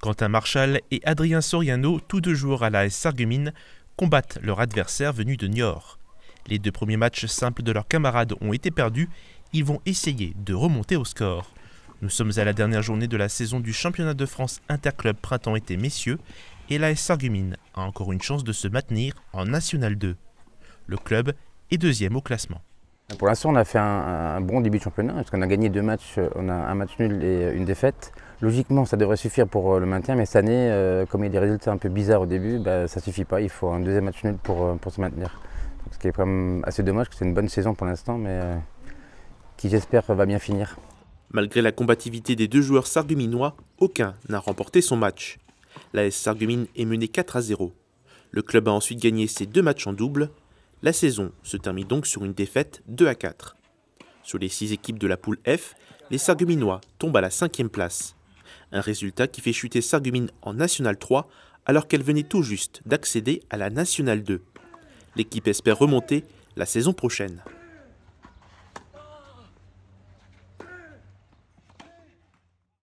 Quentin Marchal et Adrien Soriano, tous deux joueurs à la Sargumine, combattent leur adversaire venu de Niort. Les deux premiers matchs simples de leurs camarades ont été perdus, ils vont essayer de remonter au score. Nous sommes à la dernière journée de la saison du championnat de France Interclub Printemps-été messieurs et la Sargumine a encore une chance de se maintenir en National 2. Le club est deuxième au classement. Pour l'instant, on a fait un, bon début de championnat, parce qu'on a gagné deux matchs, on a un match nul et une défaite. Logiquement, ça devrait suffire pour euh, le maintien, mais cette année, euh, comme il y a des résultats un peu bizarres au début, bah, ça ne suffit pas. Il faut un deuxième match nul pour, euh, pour se maintenir. ce qui est quand même assez dommage, que c'est une bonne saison pour l'instant, mais qui j'espère va bien finir. Malgré la combativité des deux joueurs sarguminois, aucun n'a remporté son match. L'AS Sargumine est menée 4 à 0. Le club a ensuite gagné ses deux matchs en double. La saison se termine donc sur une défaite 2 à 4. Sur les six équipes de la poule F, les Sarguminois tombent à la cinquième place. Un résultat qui fait chuter Sargumine en National 3 alors qu'elle venait tout juste d'accéder à la National 2. L'équipe espère remonter la saison prochaine.